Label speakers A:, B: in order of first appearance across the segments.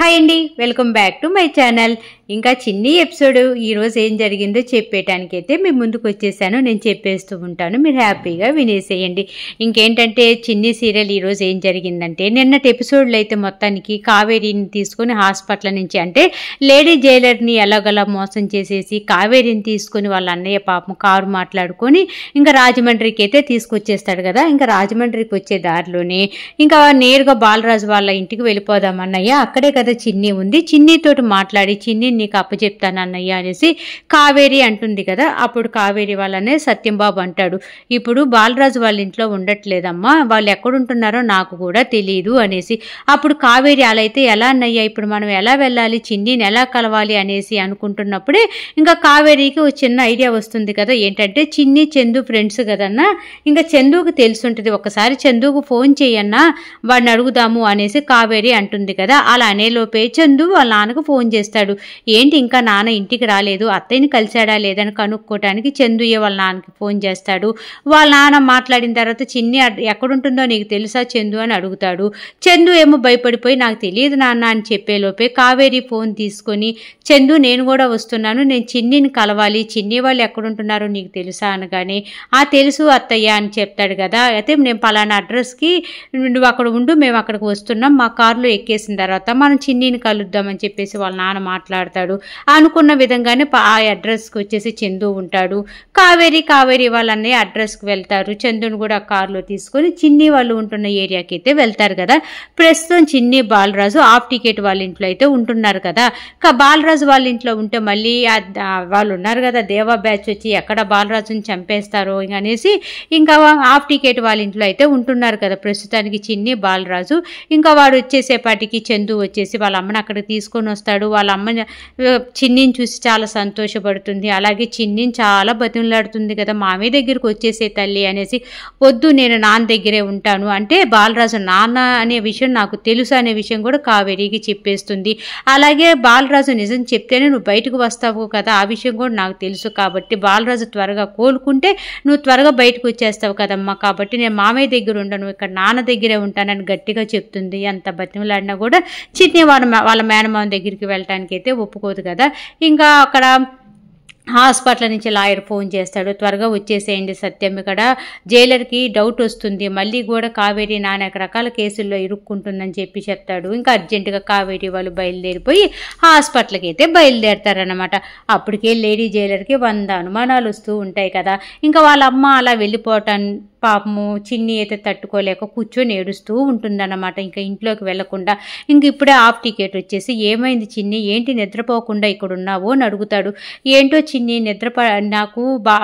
A: Hi అండి welcome back to my channel ఇంకా చిన్ని ఎపిసోడ్ ఈరోజు ఏం జరిగిందో అయితే మీ ముందుకు వచ్చేసాను నేను చెప్పేస్తూ ఉంటాను మీరు హ్యాపీగా వినేసేయండి ఇంకేంటంటే చిన్ని సీరియల్ ఈరోజు ఏం జరిగిందంటే నిన్నటి ఎపిసోడ్లో అయితే మొత్తానికి కావేరిని తీసుకొని హాస్పిటల్ నుంచి అంటే లేడీ జైలర్ని ఎలాగలా మోసం చేసేసి కావేరిని తీసుకొని వాళ్ళ అన్నయ్య పాపం కారు మాట్లాడుకొని ఇంకా రాజమండ్రికి అయితే తీసుకొచ్చేస్తాడు కదా ఇంకా రాజమండ్రికి వచ్చే దారిలోనే ఇంకా నేరుగా బాలరాజు వాళ్ళ ఇంటికి వెళ్ళిపోదాం అన్నయ్య అక్కడే కదా కదా చిన్ని ఉంది చిన్నీతోటి మాట్లాడి చిన్ని నీకు అప్పచెప్తాను అన్నయ్య అనేసి కావేరి అంటుంది కదా అప్పుడు కావేరి వాళ్ళనే సత్యంబాబు అంటాడు ఇప్పుడు బాలరాజు వాళ్ళ ఇంట్లో ఉండట్లేదమ్మా వాళ్ళు ఎక్కడుంటున్నారో నాకు కూడా తెలియదు అనేసి అప్పుడు కావేరి అలా అయితే ఎలా అన్నయ్య ఇప్పుడు మనం ఎలా వెళ్ళాలి చిన్నిని ఎలా కలవాలి అనేసి అనుకుంటున్నప్పుడే ఇంకా కావేరికి ఒక చిన్న ఐడియా వస్తుంది కదా ఏంటంటే చిన్ని చందు ఫ్రెండ్స్ కదన్నా ఇంకా చందుకు తెలుసుంటుంది ఒకసారి చందుకు ఫోన్ చేయన్నా వాడిని అడుగుదాము అనేసి కావేరి అంటుంది కదా అలా లోపే చందు వాళ్ళ నాన్నకు ఫోన్ చేస్తాడు ఏంటి ఇంకా నాన్న ఇంటికి రాలేదు అత్తయ్యని కలిశాడా లేదని కనుక్కోవటానికి చందుయ్య వాళ్ళ నాన్నకి ఫోన్ చేస్తాడు వాళ్ళ నాన్న మాట్లాడిన తర్వాత చిన్ని ఎక్కడుంటుందో నీకు తెలుసా చందు అని అడుగుతాడు చందు ఏమో భయపడిపోయి నాకు తెలియదు నాన్న అని చెప్పేలోపే కావేరి ఫోన్ తీసుకొని చందు నేను కూడా వస్తున్నాను నేను చిన్నిని కలవాలి చిన్ని వాళ్ళు ఎక్కడుంటున్నారో నీకు తెలుసా అనగానే ఆ తెలుసు అత్తయ్య అని చెప్తాడు కదా అయితే నేను పలానా అడ్రస్కి నువ్వు అక్కడ ఉండు మేము అక్కడికి వస్తున్నాం మా కారులో ఎక్కేసిన తర్వాత మనం చిన్నీని కలుద్దామని చెప్పేసి వాళ్ళ నాన్న మాట్లాడతాడు అనుకున్న విధంగానే ఆ అడ్రస్కి వచ్చేసి చందు ఉంటాడు కావేరి కావేరి వాళ్ళన్నీ అడ్రస్కి వెళ్తారు చందుని కూడా కారులో తీసుకొని చిన్ని వాళ్ళు ఉంటున్న ఏరియాకి అయితే వెళ్తారు కదా ప్రస్తుతం చిన్ని బాలరాజు ఆఫ్ టికెట్ వాళ్ళ ఇంట్లో అయితే ఉంటున్నారు కదా బాలరాజు వాళ్ళ ఇంట్లో ఉంటే మళ్ళీ వాళ్ళు ఉన్నారు కదా దేవా బ్యాచ్ వచ్చి ఎక్కడ బాలరాజుని చంపేస్తారో అనేసి ఇంకా ఆఫ్ టికెట్ వాళ్ళ ఇంట్లో అయితే ఉంటున్నారు కదా ప్రస్తుతానికి చిన్ని బాలరాజు ఇంకా వాడు వచ్చేసేపాటికి చందు వచ్చేసి చెప్పేసి వాళ్ళ అమ్మని అక్కడికి తీసుకొని వస్తాడు వాళ్ళ అమ్మ చిన్నిని చూసి చాలా సంతోషపడుతుంది అలాగే చిన్నిని చాలా బతిమలాడుతుంది కదా మామి దగ్గరికి వచ్చేసే తల్లి అనేసి వద్దు నేను నాన్న దగ్గరే ఉంటాను అంటే బాలరాజు నాన్న అనే విషయం నాకు తెలుసు అనే విషయం కూడా కావేరీకి చెప్పేస్తుంది అలాగే బాలరాజు నిజం చెప్తేనే నువ్వు బయటకు వస్తావు కదా ఆ విషయం కూడా నాకు తెలుసు కాబట్టి బాలరాజు త్వరగా కోలుకుంటే నువ్వు త్వరగా బయటకు వచ్చేస్తావు కదమ్మా కాబట్టి నేను మామయ్య దగ్గర ఉండను ఇక్కడ నాన్న దగ్గరే ఉంటానని గట్టిగా చెప్తుంది అంత బతిమలాడినా కూడా చిన్ని వెంటనే వాళ్ళ వాళ్ళ మేనమామ దగ్గరికి వెళ్ళటానికి అయితే ఒప్పుకోదు కదా ఇంకా అక్కడ హాస్పిటల్ నుంచి లాయర్ ఫోన్ చేస్తాడు త్వరగా వచ్చేసేయండి సత్యం ఇక్కడ జైలర్కి డౌట్ వస్తుంది మళ్ళీ కూడా కావేరి నాన్న రకాల కేసుల్లో ఇరుక్కుంటుందని చెప్పి చెప్తాడు ఇంకా అర్జెంటుగా కావేరి వాళ్ళు బయలుదేరిపోయి హాస్పిటల్కి అయితే బయలుదేరతారనమాట అప్పటికే లేడీ జైలర్కి వంద అనుమానాలు వస్తూ ఉంటాయి కదా ఇంకా వాళ్ళ అమ్మ అలా వెళ్ళిపోవటం పాపము చిన్ని అయితే తట్టుకోలేక కూర్చొని ఏడుస్తూ ఉంటుందన్నమాట ఇంకా ఇంట్లోకి వెళ్లకుండా ఇంక ఇప్పుడే ఆఫ్ టికెట్ వచ్చేసి ఏమైంది చిన్ని ఏంటి నిద్రపోకుండా ఇక్కడ ఉన్నావు అని అడుగుతాడు ఏంటో చిన్ని నిద్ర నాకు బా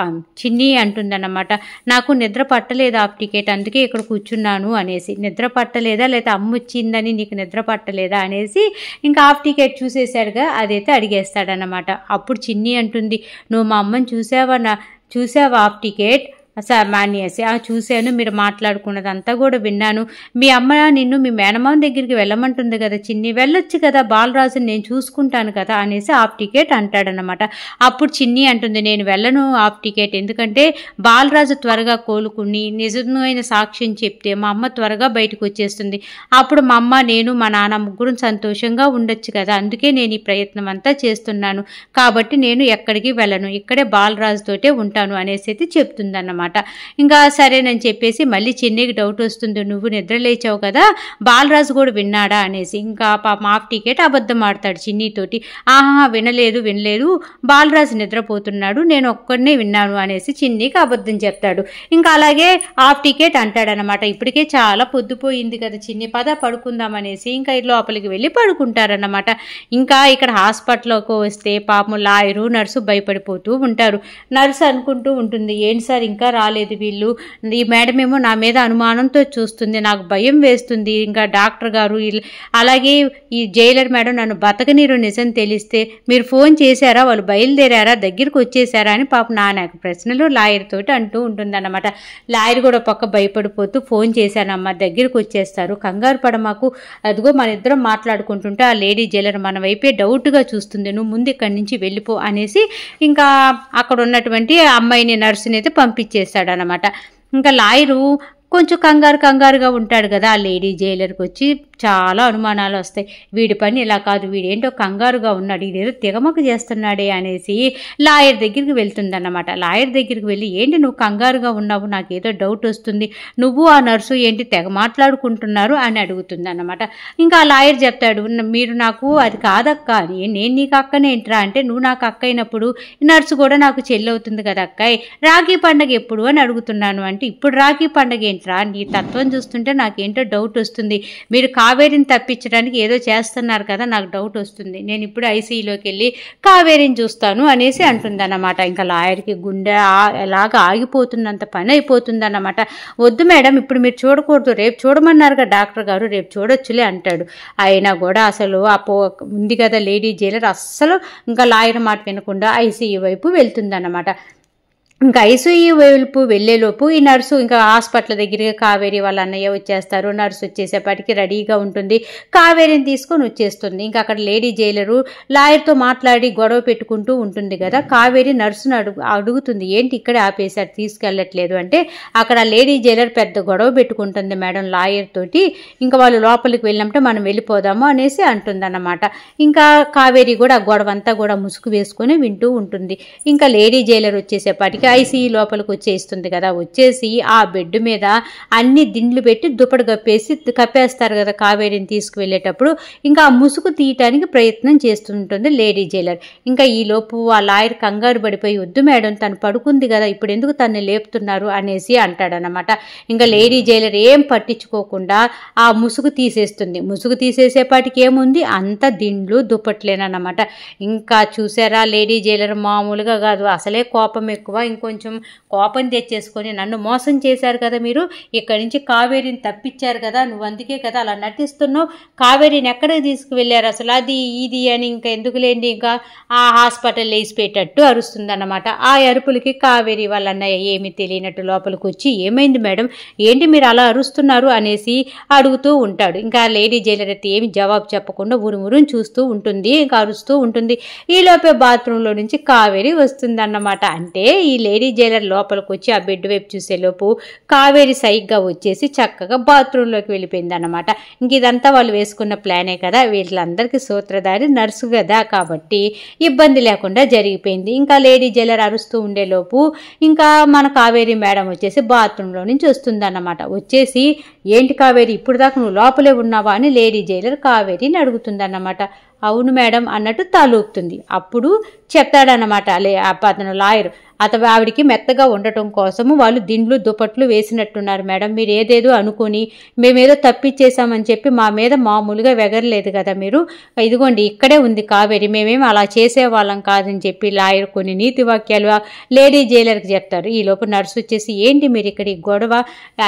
A: చిన్ని అంటుందన్నమాట నాకు నిద్ర పట్టలేదు ఆఫ్ టికెట్ అందుకే ఇక్కడ కూర్చున్నాను అనేసి నిద్ర పట్టలేదా లేదా అమ్మ వచ్చిందని నీకు నిద్ర పట్టలేదా అనేసి ఇంకా ఆఫ్ టికెట్ చూసేశాడుగా అదైతే అడిగేస్తాడనమాట అప్పుడు చిన్ని అంటుంది నువ్వు మా అమ్మని చూసావా చూసావా ఆఫ్ టికెట్ మాన్యాసి ఆ చూశాను మీరు మాట్లాడుకున్నదంతా కూడా విన్నాను మీ అమ్మ నిన్ను మీ మేనమామ దగ్గరికి వెళ్ళమంటుంది కదా చిన్ని వెళ్ళొచ్చు కదా బాలరాజుని నేను చూసుకుంటాను కదా అనేసి ఆఫ్ టికెట్ అంటాడనమాట అప్పుడు చిన్ని అంటుంది నేను వెళ్ళను ఆఫ్ టికెట్ ఎందుకంటే బాలరాజు త్వరగా కోలుకుని నిజమైన సాక్ష్యం చెప్తే మా అమ్మ త్వరగా బయటకు వచ్చేస్తుంది అప్పుడు మా అమ్మ నేను మా నాన్న ముగ్గురు సంతోషంగా ఉండొచ్చు కదా అందుకే నేను ఈ ప్రయత్నం అంతా చేస్తున్నాను కాబట్టి నేను ఎక్కడికి వెళ్ళను ఇక్కడే బాలరాజుతోటే ఉంటాను అనేసి అయితే చెప్తుందన్నమాట అనమాట ఇంకా సరేనని చెప్పేసి మళ్ళీ చిన్నీకి డౌట్ వస్తుంది నువ్వు నిద్రలేచావు కదా బాలరాజు కూడా విన్నాడా అనేసి ఇంకా పాప ఆఫ్ టికెట్ అబద్ధం ఆడతాడు చిన్నీతోటి ఆహా వినలేదు వినలేదు బాలరాజు నిద్రపోతున్నాడు నేను ఒక్కడనే విన్నాను అనేసి చిన్నీకి అబద్ధం చెప్తాడు ఇంకా అలాగే ఆఫ్ టికెట్ అంటాడనమాట ఇప్పటికే చాలా పొద్దుపోయింది కదా చిన్ని పద అనేసి ఇంకా లోపలికి వెళ్ళి అనమాట ఇంకా ఇక్కడ హాస్పిటల్కి వస్తే పాపం లాయరు నర్సు భయపడిపోతూ ఉంటారు నర్సు అనుకుంటూ ఉంటుంది ఏంటి సార్ ఇంకా రాలేదు వీళ్ళు ఈ మేడం ఏమో నా మీద అనుమానంతో చూస్తుంది నాకు భయం వేస్తుంది ఇంకా డాక్టర్ గారు అలాగే ఈ జైలర్ మేడం నన్ను బతకనీరు నిజం తెలిస్తే మీరు ఫోన్ చేశారా వాళ్ళు బయలుదేరారా దగ్గరికి వచ్చేసారా అని పాప నాన్న ప్రశ్నలు లాయర్ తోటి అంటూ ఉంటుంది అన్నమాట లాయర్ కూడా పక్క భయపడిపోతూ ఫోన్ చేశానమ్మా దగ్గరికి వచ్చేస్తారు కంగారు పడ మాకు అదిగో మన ఇద్దరం మాట్లాడుకుంటుంటే ఆ లేడీ జైలర్ మన వైపే డౌట్గా చూస్తుంది నువ్వు ముందు ఇక్కడి నుంచి వెళ్ళిపో అనేసి ఇంకా అక్కడ ఉన్నటువంటి అమ్మాయిని నర్సుని అయితే చేస్తాడనమాట ఇంకా లాయరు కొంచెం కంగారు కంగారుగా ఉంటాడు కదా ఆ లేడీ జైలర్కి వచ్చి చాలా అనుమానాలు వస్తాయి వీడి పని ఇలా కాదు వీడేంటో కంగారుగా ఉన్నాడు ఇదేదో తెగమక చేస్తున్నాడే అనేసి లాయర్ దగ్గరికి వెళ్తుందన్నమాట లాయర్ దగ్గరికి వెళ్ళి ఏంటి నువ్వు కంగారుగా ఉన్నావు నాకేదో డౌట్ వస్తుంది నువ్వు ఆ నర్సు ఏంటి తెగ మాట్లాడుకుంటున్నారు అని అడుగుతుందన్నమాట ఇంకా ఆ లాయర్ చెప్తాడు మీరు నాకు అది కాదక్క నేను నీకు అక్కనే అక్కనేంట్రా అంటే నువ్వు నాకు అక్క అయినప్పుడు నర్సు కూడా నాకు చెల్లి అవుతుంది కదా అక్కయ్ రాఖీ పండగ ఎప్పుడు అని అడుగుతున్నాను అంటే ఇప్పుడు రాఖీ పండగ ఏంట్రా నీ తత్వం చూస్తుంటే నాకేంటో డౌట్ వస్తుంది మీరు కా కావేరిని తప్పించడానికి ఏదో చేస్తున్నారు కదా నాకు డౌట్ వస్తుంది నేను ఇప్పుడు ఐసీఈలోకి e వెళ్ళి కావేరిని చూస్తాను అనేసి అంటుందన్నమాట ఇంకా లాయర్కి గుండె ఎలాగ ఆగిపోతున్నంత పని అయిపోతుందన్నమాట వద్దు మేడం ఇప్పుడు మీరు చూడకూడదు రేపు చూడమన్నారుగా డాక్టర్ గారు రేపు చూడొచ్చులే అంటాడు అయినా కూడా అసలు ఆ పో ఉంది కదా లేడీ జైలర్ అస్సలు ఇంకా లాయర్ మాట వినకుండా ఐసీఈ e వైపు వెళ్తుందన్నమాట ఇంకా ఐసీయూ వైపు వెళ్ళేలోపు ఈ నర్సు ఇంకా హాస్పిటల్ దగ్గరికి కావేరి వాళ్ళ అన్నయ్య వచ్చేస్తారు నర్సు వచ్చేసేపటికి రెడీగా ఉంటుంది కావేరిని తీసుకొని వచ్చేస్తుంది ఇంకా అక్కడ లేడీ జైలరు లాయర్తో మాట్లాడి గొడవ పెట్టుకుంటూ ఉంటుంది కదా కావేరి నర్సును అడుగు అడుగుతుంది ఏంటి ఇక్కడే ఆపేశారు తీసుకెళ్ళట్లేదు అంటే అక్కడ లేడీ జైలర్ పెద్ద గొడవ పెట్టుకుంటుంది మేడం లాయర్ తోటి ఇంకా వాళ్ళు లోపలికి వెళ్ళినప్పుడు మనం వెళ్ళిపోదాము అనేసి అంటుంది ఇంకా కావేరి కూడా గొడవ అంతా కూడా ముసుగు వేసుకొని వింటూ ఉంటుంది ఇంకా లేడీ జైలర్ వచ్చేసేపటికి ఐసీ లోపలికి వచ్చేస్తుంది కదా వచ్చేసి ఆ బెడ్ మీద అన్ని దిండ్లు పెట్టి దుప్పటి కప్పేసి కప్పేస్తారు కదా కావేరిని తీసుకువెళ్ళేటప్పుడు ఇంకా ఆ ముసుగు తీయటానికి ప్రయత్నం చేస్తుంటుంది లేడీ జైలర్ ఇంకా ఈ లోపు ఆ లాయర్ కంగారు పడిపోయి వద్దు మేడం తను పడుకుంది కదా ఇప్పుడు ఎందుకు తను లేపుతున్నారు అనేసి అంటాడనమాట ఇంకా లేడీ జైలర్ ఏం పట్టించుకోకుండా ఆ ముసుగు తీసేస్తుంది ముసుగు తీసేసేపాటికి ఏముంది అంత దిండ్లు దుప్పట్లేనమాట ఇంకా చూసారా లేడీ జైలర్ మామూలుగా కాదు అసలే కోపం ఎక్కువ కొంచెం కోపం తెచ్చేసుకొని నన్ను మోసం చేశారు కదా మీరు ఇక్కడి నుంచి కావేరిని తప్పించారు కదా నువ్వు అందుకే కదా అలా నటిస్తున్నావు కావేరిని ఎక్కడికి తీసుకువెళ్ళారు అసలు అది ఇది అని ఇంకా ఎందుకు లేండి ఇంకా ఆ హాస్పిటల్ వేసిపెట్టట్టు అరుస్తుందన్నమాట ఆ అరుపులకి కావేరి వాళ్ళన్న ఏమి తెలియనట్టు లోపలికి వచ్చి ఏమైంది మేడం ఏంటి మీరు అలా అరుస్తున్నారు అనేసి అడుగుతూ ఉంటాడు ఇంకా లేడీ జైలర్ అయితే ఏమి జవాబు చెప్పకుండా ఉరుమురు చూస్తూ ఉంటుంది ఇంకా అరుస్తూ ఉంటుంది ఈలోపే బాత్రూంలో నుంచి కావేరి వస్తుందన్నమాట అంటే ఈ లేడీ జైలర్ లోపలికి వచ్చి ఆ బెడ్ వైపు చూసేలోపు కావేరి సైగ్గా వచ్చేసి చక్కగా బాత్రూంలోకి వెళ్ళిపోయింది అనమాట ఇంక ఇదంతా వాళ్ళు వేసుకున్న ప్లానే కదా వీళ్ళందరికీ సూత్రధారి నర్సు కదా కాబట్టి ఇబ్బంది లేకుండా జరిగిపోయింది ఇంకా లేడీ జైలర్ అరుస్తూ ఉండేలోపు ఇంకా మన కావేరి మేడం వచ్చేసి బాత్రూంలో నుంచి వస్తుందన్నమాట వచ్చేసి ఏంటి కావేరి ఇప్పుడు దాకా నువ్వు లోపలే ఉన్నావా అని లేడీ జైలర్ కావేరిని అడుగుతుందన్నమాట అవును మేడం అన్నట్టు తాలూపుతుంది అప్పుడు చెప్తాడనమాట లే అతను లాయర్ అత ఆవిడికి మెత్తగా ఉండటం కోసము వాళ్ళు దిండ్లు దుప్పట్లు వేసినట్టున్నారు మేడం మీరు ఏదేదో అనుకుని మేమేదో తప్పిచ్చేసామని చెప్పి మా మీద మామూలుగా వెగరలేదు కదా మీరు ఇదిగోండి ఇక్కడే ఉంది కావేరి మేమేం అలా చేసేవాళ్ళం కాదని చెప్పి లాయర్ కొన్ని నీతి వాక్యాలు లేడీ జైలర్కి చెప్తారు ఈ లోపు నర్సు వచ్చేసి ఏంటి మీరు ఇక్కడ గొడవ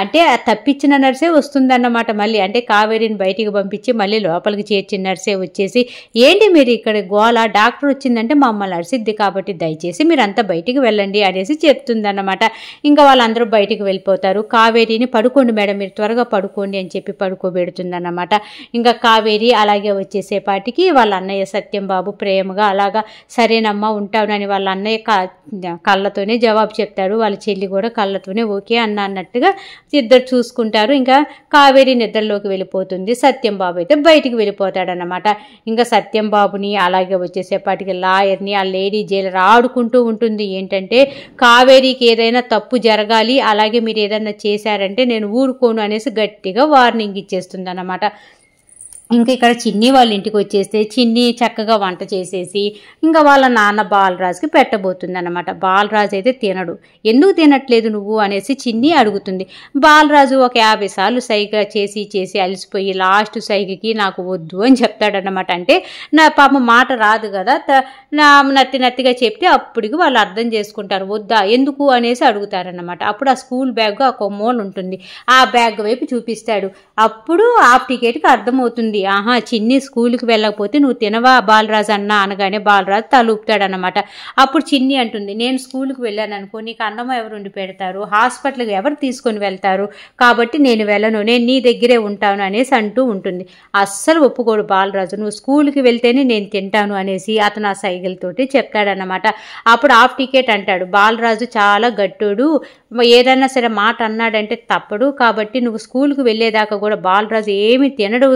A: అంటే తప్పించిన నర్సే వస్తుందన్నమాట మళ్ళీ అంటే కావేరిని బయటికి పంపించి మళ్ళీ లోపలికి చేర్చిన నర్సే వచ్చేసి ఏంటి మీరు ఇక్కడ గోల డాక్టర్ వచ్చిందంటే మమ్మల్ని అరిసిద్ది కాబట్టి దయచేసి మీరంతా బయటికి వెళ్ళండి అనేసి చెప్తుందన్నమాట ఇంకా వాళ్ళందరూ బయటికి వెళ్ళిపోతారు కావేరీని పడుకోండి మేడం మీరు త్వరగా పడుకోండి అని చెప్పి పడుకోబెడుతుందన్నమాట ఇంకా కావేరి అలాగే వచ్చేసేపాటికి వాళ్ళ అన్నయ్య సత్యం బాబు ప్రేమగా అలాగా సరేనమ్మా ఉంటానని వాళ్ళ అన్నయ్య కళ్ళతోనే జవాబు చెప్తాడు వాళ్ళ చెల్లి కూడా కళ్ళతోనే ఓకే అన్న అన్నట్టుగా ఇద్దరు చూసుకుంటారు ఇంకా కావేరి నిద్రలోకి వెళ్ళిపోతుంది సత్యం బాబు అయితే బయటికి వెళ్ళిపోతాడనమాట ఇంకా సత్యంబాబుని అలాగే వచ్చేసేపాటికి లాయర్ని ఆ లేడీ జైలర్ ఆడుకుంటూ ఉంటుంది ఏంటంటే కావేరీకి ఏదైనా తప్పు జరగాలి అలాగే మీరు ఏదైనా చేశారంటే నేను ఊరుకోను అనేసి గట్టిగా వార్నింగ్ ఇచ్చేస్తుంది ఇంకా ఇక్కడ చిన్ని వాళ్ళ ఇంటికి వచ్చేస్తే చిన్ని చక్కగా వంట చేసేసి ఇంకా వాళ్ళ నాన్న బాలరాజుకి పెట్టబోతుంది అనమాట బాలరాజు అయితే తినడు ఎందుకు తినట్లేదు నువ్వు అనేసి చిన్ని అడుగుతుంది బాలరాజు ఒక యాభై సార్లు సైగ చేసి చేసి అలసిపోయి లాస్ట్ సైగకి నాకు వద్దు అని చెప్తాడనమాట అంటే నా పాప మాట రాదు కదా నా నత్తి నత్తిగా చెప్తే అప్పటికి వాళ్ళు అర్థం చేసుకుంటారు వద్దా ఎందుకు అనేసి అడుగుతారనమాట అప్పుడు ఆ స్కూల్ బ్యాగ్ ఒక మూల ఉంటుంది ఆ బ్యాగ్ వైపు చూపిస్తాడు అప్పుడు ఆ టికెట్కి అర్థమవుతుంది ఉంది ఆహా చిన్ని స్కూల్కి వెళ్ళకపోతే నువ్వు తినవా బాలరాజ్ అన్న అనగానే బాలరాజ్ తలూపుతాడనమాట అప్పుడు చిన్ని అంటుంది నేను స్కూల్కి వెళ్ళాను అనుకో నీకు అన్నం ఎవరు ఉండి పెడతారు హాస్పిటల్కి ఎవరు తీసుకొని వెళ్తారు కాబట్టి నేను వెళ్ళను నేను నీ దగ్గరే ఉంటాను అనేసి అంటూ ఉంటుంది అస్సలు ఒప్పుకోడు బాలరాజు నువ్వు స్కూల్కి వెళ్తేనే నేను తింటాను అనేసి అతను ఆ సైకిల్తోటి చెప్తాడనమాట అప్పుడు ఆఫ్ టికెట్ అంటాడు బాలరాజు చాలా గట్టుడు ఏదైనా సరే మాట అన్నాడంటే తప్పడు కాబట్టి నువ్వు స్కూల్కి వెళ్ళేదాకా కూడా బాలరాజు ఏమి తినడు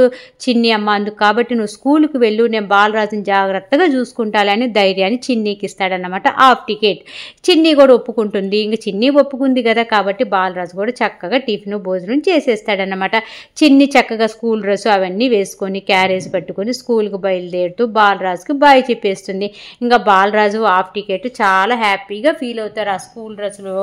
A: చి చిన్ని అమ్మ అందుకు కాబట్టి నువ్వు స్కూల్కి వెళ్ళు నేను బాలరాజుని జాగ్రత్తగా చూసుకుంటాలని ధైర్యాన్ని చిన్నీకి ఇస్తాడనమాట హాఫ్ టికెట్ చిన్ని కూడా ఒప్పుకుంటుంది ఇంకా చిన్ని ఒప్పుకుంది కదా కాబట్టి బాలరాజు కూడా చక్కగా టిఫిన్ భోజనం చేసేస్తాడనమాట చిన్ని చక్కగా స్కూల్ డ్రెస్ అవన్నీ వేసుకొని క్యారేజ్ పట్టుకొని స్కూల్కి బయలుదేరుతూ బాలరాజుకి బాయ్ చెప్పేస్తుంది ఇంకా బాలరాజు హాఫ్ టికెట్ చాలా హ్యాపీగా ఫీల్ అవుతారు ఆ స్కూల్ డ్రెస్లో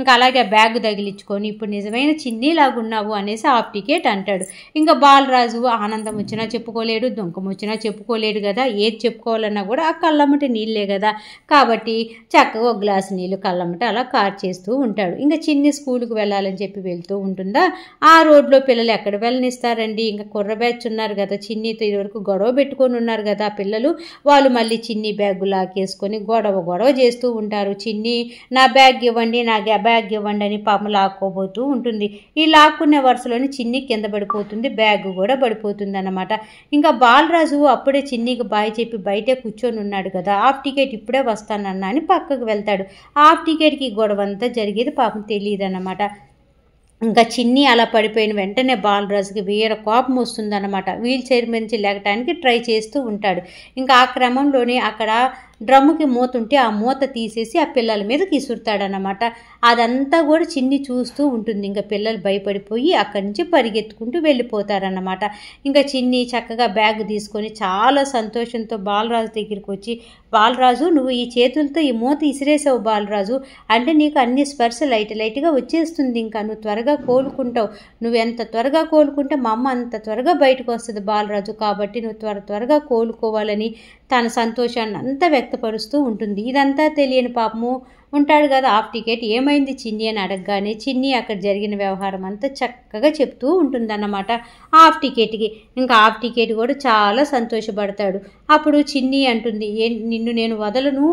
A: ఇంకా అలాగే బ్యాగ్ తగిలించుకొని ఇప్పుడు నిజమైన చిన్ని ఉన్నావు అనేసి హాఫ్ టికెట్ అంటాడు ఇంకా బాలరాజు ఆనంద ఆనందం వచ్చినా చెప్పుకోలేడు దుంకం వచ్చినా చెప్పుకోలేడు కదా ఏది చెప్పుకోవాలన్నా కూడా ఆ కళ్ళమ్మటి నీళ్ళే కదా కాబట్టి చక్కగా ఒక గ్లాసు నీళ్ళు కళ్ళమ్మట అలా కార్ చేస్తూ ఉంటాడు ఇంకా చిన్ని స్కూల్కి వెళ్ళాలని చెప్పి వెళ్తూ ఉంటుందా ఆ రోడ్లో పిల్లలు ఎక్కడ వెళ్ళనిస్తారండి ఇంకా కుర్ర బ్యాచ్ ఉన్నారు కదా చిన్నీతో ఇదివరకు గొడవ పెట్టుకొని ఉన్నారు కదా పిల్లలు వాళ్ళు మళ్ళీ చిన్ని బ్యాగ్ లాకేసుకొని గొడవ గొడవ చేస్తూ ఉంటారు చిన్ని నా బ్యాగ్ ఇవ్వండి నా బ్యాగ్ ఇవ్వండి అని పాప లాక్కోబోతూ ఉంటుంది ఈ లాక్కునే వరుసలోని చిన్ని కింద పడిపోతుంది బ్యాగ్ కూడా పడిపోతుంది అనమాట ఇంకా బాలరాజు అప్పుడే చిన్నికి బాయ్ చెప్పి బయటే కూర్చొని ఉన్నాడు కదా హాఫ్ టికెట్ ఇప్పుడే వస్తానన్నా అని పక్కకు వెళ్తాడు హాఫ్ టికెట్కి గొడవ అంతా జరిగేది పాపం తెలియదన్నమాట ఇంకా చిన్ని అలా పడిపోయిన వెంటనే బాలరాజుకి వీర కోపం వస్తుందన్నమాట వీల్ చైర్ నుంచి లేకటానికి ట్రై చేస్తూ ఉంటాడు ఇంకా ఆ క్రమంలోనే అక్కడ డ్రమ్ముకి మూత ఉంటే ఆ మూత తీసేసి ఆ పిల్లల మీదకి ఇసురుతాడనమాట అదంతా కూడా చిన్ని చూస్తూ ఉంటుంది ఇంకా పిల్లలు భయపడిపోయి అక్కడి నుంచి పరిగెత్తుకుంటూ వెళ్ళిపోతారన్నమాట ఇంకా చిన్ని చక్కగా బ్యాగ్ తీసుకొని చాలా సంతోషంతో బాలరాజు దగ్గరికి వచ్చి బాలరాజు నువ్వు ఈ చేతులతో ఈ మూత ఇసిరేసావు బాలరాజు అంటే నీకు అన్ని స్పర్శ లైట్ లైట్గా వచ్చేస్తుంది ఇంకా నువ్వు త్వరగా కోలుకుంటావు నువ్వు ఎంత త్వరగా కోలుకుంటే మా అమ్మ అంత త్వరగా బయటకు వస్తుంది బాలరాజు కాబట్టి నువ్వు త్వర త్వరగా కోలుకోవాలని తన సంతోషాన్ని అంతా వ్యక్తపరుస్తూ ఉంటుంది ఇదంతా తెలియని పాపము ఉంటాడు కదా ఆఫ్ టికెట్ ఏమైంది చిన్ని అని అడగగానే చిన్ని అక్కడ జరిగిన వ్యవహారం అంతా చక్కగా చెప్తూ ఉంటుందన్నమాట ఆఫ్ టికెట్కి ఇంకా ఆఫ్ టికెట్ కూడా చాలా సంతోషపడతాడు అప్పుడు చిన్ని అంటుంది నిన్ను నేను వదలను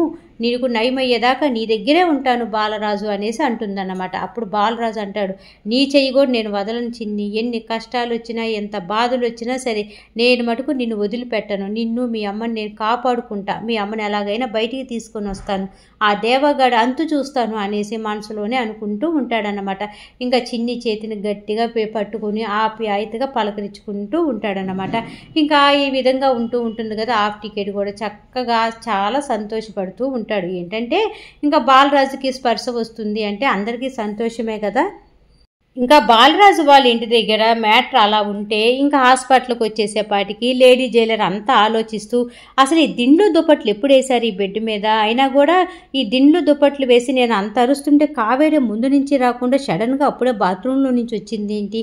A: నీకు నయమయ్యేదాకా నీ దగ్గరే ఉంటాను బాలరాజు అనేసి అంటుందన్నమాట అప్పుడు బాలరాజు అంటాడు నీ చెయ్యి కూడా నేను వదలని చిన్ని ఎన్ని కష్టాలు వచ్చినా ఎంత బాధలు వచ్చినా సరే నేను మటుకు నిన్ను వదిలిపెట్టను నిన్ను మీ అమ్మని నేను కాపాడుకుంటా మీ అమ్మని ఎలాగైనా బయటికి తీసుకొని వస్తాను ఆ దేవగాడు అంతు చూస్తాను అనేసి మనసులోనే అనుకుంటూ ఉంటాడనమాట ఇంకా చిన్ని చేతిని గట్టిగా పట్టుకుని ఆప్యాయతగా పలకరించుకుంటూ ఉంటాడనమాట ఇంకా ఈ విధంగా ఉంటూ ఉంటుంది కదా ఆఫ్ టికెట్ కూడా చక్కగా చాలా సంతోషపడుతూ ఉంటాడు చెప్పాడు ఏంటంటే ఇంకా బాలరాజుకి స్పర్శ వస్తుంది అంటే అందరికీ సంతోషమే కదా ఇంకా బాలరాజు వాళ్ళ ఇంటి దగ్గర మ్యాటర్ అలా ఉంటే ఇంకా హాస్పిటల్కి వచ్చేసేపాటికి లేడీ జైలర్ అంతా ఆలోచిస్తూ అసలు ఈ దిండ్లు దుప్పట్లు ఎప్పుడు వేశారు ఈ బెడ్ మీద అయినా కూడా ఈ దిండ్లు దుప్పట్లు వేసి నేను అంత అరుస్తుంటే కావేరి ముందు నుంచి రాకుండా సడన్గా అప్పుడే బాత్రూంలో నుంచి వచ్చింది ఏంటి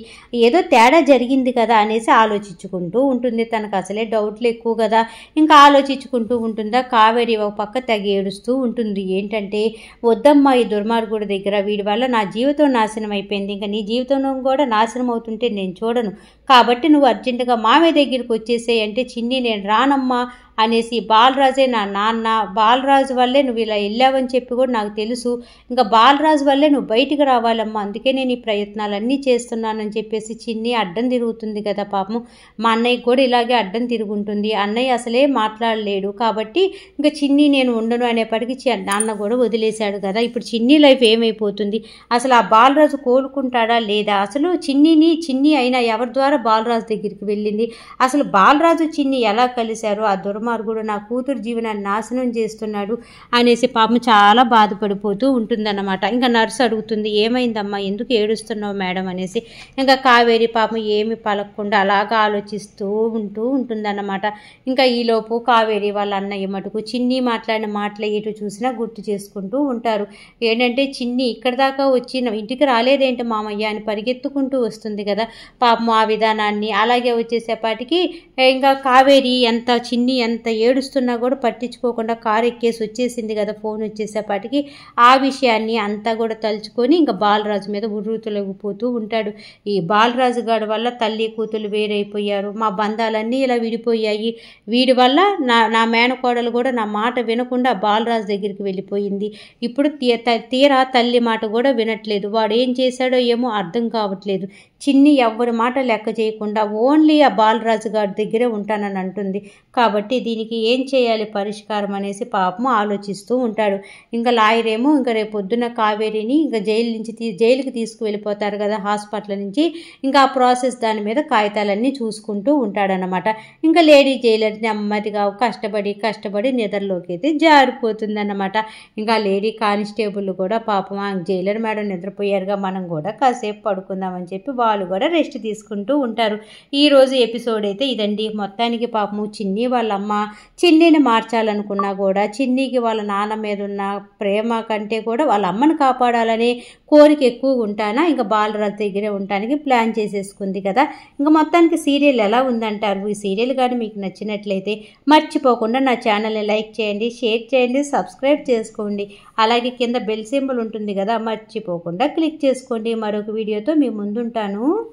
A: ఏదో తేడా జరిగింది కదా అనేసి ఆలోచించుకుంటూ ఉంటుంది తనకు అసలే డౌట్లు ఎక్కువ కదా ఇంకా ఆలోచించుకుంటూ ఉంటుందా కావేరి ఒక పక్క తెగ ఏడుస్తూ ఉంటుంది ఏంటంటే వద్దమ్మా ఈ దుర్మార్గుడి దగ్గర వీడి వల్ల నా జీవితం నాశనం అయిపోయింది ఇంకా నీ జీవితంలో కూడా నాశనం అవుతుంటే నేను చూడను కాబట్టి నువ్వు అర్జెంటుగా మామే దగ్గరికి వచ్చేసేయంటే చిన్ని నేను రానమ్మా అనేసి బాలరాజే నా నాన్న బాలరాజు వల్లే నువ్వు ఇలా వెళ్ళావని చెప్పి కూడా నాకు తెలుసు ఇంకా బాలరాజు వల్లే నువ్వు బయటికి రావాలమ్మా అందుకే నేను ఈ ప్రయత్నాలన్నీ చేస్తున్నానని చెప్పేసి చిన్ని అడ్డం తిరుగుతుంది కదా పాపం మా అన్నయ్య కూడా ఇలాగే అడ్డం తిరుగుంటుంది అన్నయ్య అసలే మాట్లాడలేడు కాబట్టి ఇంకా చిన్ని నేను ఉండను అనేప్పటికీ నాన్న కూడా వదిలేశాడు కదా ఇప్పుడు చిన్ని లైఫ్ ఏమైపోతుంది అసలు ఆ బాలరాజు కోలుకుంటాడా లేదా అసలు చిన్నిని చిన్ని అయినా ఎవరి ద్వారా బాలరాజు దగ్గరికి వెళ్ళింది అసలు బాలరాజు చిన్ని ఎలా కలిశారు ఆ దుర్మ దుర్మార్గుడు నా కూతురు జీవనాన్ని నాశనం చేస్తున్నాడు అనేసి పాపం చాలా బాధపడిపోతూ ఉంటుందన్నమాట ఇంకా నర్సు అడుగుతుంది ఏమైందమ్మా ఎందుకు ఏడుస్తున్నావు మేడం అనేసి ఇంకా కావేరి పాపం ఏమి పలకకుండా అలాగా ఆలోచిస్తూ ఉంటూ ఉంటుందన్నమాట ఇంకా ఈలోపు కావేరి వాళ్ళ అన్నయ్య మటుకు చిన్ని మాట్లాడిన మాటలు ఎటు చూసినా గుర్తు చేసుకుంటూ ఉంటారు ఏంటంటే చిన్ని ఇక్కడ దాకా వచ్చి ఇంటికి రాలేదేంటి మామయ్య అని పరిగెత్తుకుంటూ వస్తుంది కదా పాపం ఆ విధానాన్ని అలాగే వచ్చేసేపాటికి ఇంకా కావేరి ఎంత చిన్ని ఎంత ఎంత ఏడుస్తున్నా కూడా పట్టించుకోకుండా కారు ఎక్కేసి వచ్చేసింది కదా ఫోన్ వచ్చేసేపాటికి ఆ విషయాన్ని అంతా కూడా తలుచుకొని ఇంకా బాలరాజు మీద ఉర్రూతులగిపోతూ ఉంటాడు ఈ బాలరాజు గారి వల్ల తల్లి కూతురు వేరైపోయారు మా బంధాలన్నీ ఇలా విడిపోయాయి వీడి వల్ల నా నా మేనకోడలు కూడా నా మాట వినకుండా బాలరాజు దగ్గరికి వెళ్ళిపోయింది ఇప్పుడు తీరా తల్లి మాట కూడా వినట్లేదు వాడు ఏం చేశాడో ఏమో అర్థం కావట్లేదు చిన్ని ఎవ్వరి మాట లెక్క చేయకుండా ఓన్లీ ఆ బాలరాజు గారి దగ్గరే ఉంటానని అంటుంది కాబట్టి దీనికి ఏం చేయాలి పరిష్కారం అనేసి పాపం ఆలోచిస్తూ ఉంటాడు ఇంకా లాయర్ ఏమో ఇంకా రేపు పొద్దున్న కావేరిని ఇంకా జైలు నుంచి తీ జైలుకి తీసుకువెళ్ళిపోతారు కదా హాస్పిటల్ నుంచి ఇంకా ఆ ప్రాసెస్ దాని మీద కాగితాలన్నీ చూసుకుంటూ ఉంటాడనమాట ఇంకా లేడీ జైలర్ నెమ్మదిగా కష్టపడి కష్టపడి నిద్రలోకి అయితే జారిపోతుందన్నమాట ఇంకా లేడీ కానిస్టేబుల్ కూడా పాపం జైలర్ మేడం నిద్రపోయారుగా మనం కూడా కాసేపు పడుకుందామని చెప్పి వాళ్ళు కూడా రెస్ట్ తీసుకుంటూ ఉంటారు ఈరోజు ఎపిసోడ్ అయితే ఇదండి మొత్తానికి పాపము చిన్ని వాళ్ళమ్మ చిన్నిని మార్చాలనుకున్నా కూడా చిన్నికి వాళ్ళ నాన్న మీద ఉన్న ప్రేమ కంటే కూడా వాళ్ళ అమ్మను కాపాడాలనే కోరిక ఎక్కువ ఉంటానా ఇంకా బాలరాజు దగ్గరే ఉండటానికి ప్లాన్ చేసేసుకుంది కదా ఇంకా మొత్తానికి సీరియల్ ఎలా ఉందంటారు ఈ సీరియల్ కానీ మీకు నచ్చినట్లయితే మర్చిపోకుండా నా ఛానల్ని లైక్ చేయండి షేర్ చేయండి సబ్స్క్రైబ్ చేసుకోండి అలాగే కింద బెల్ సింబల్ ఉంటుంది కదా మర్చిపోకుండా క్లిక్ చేసుకోండి మరొక వీడియోతో మీ ముందుంటాను nous.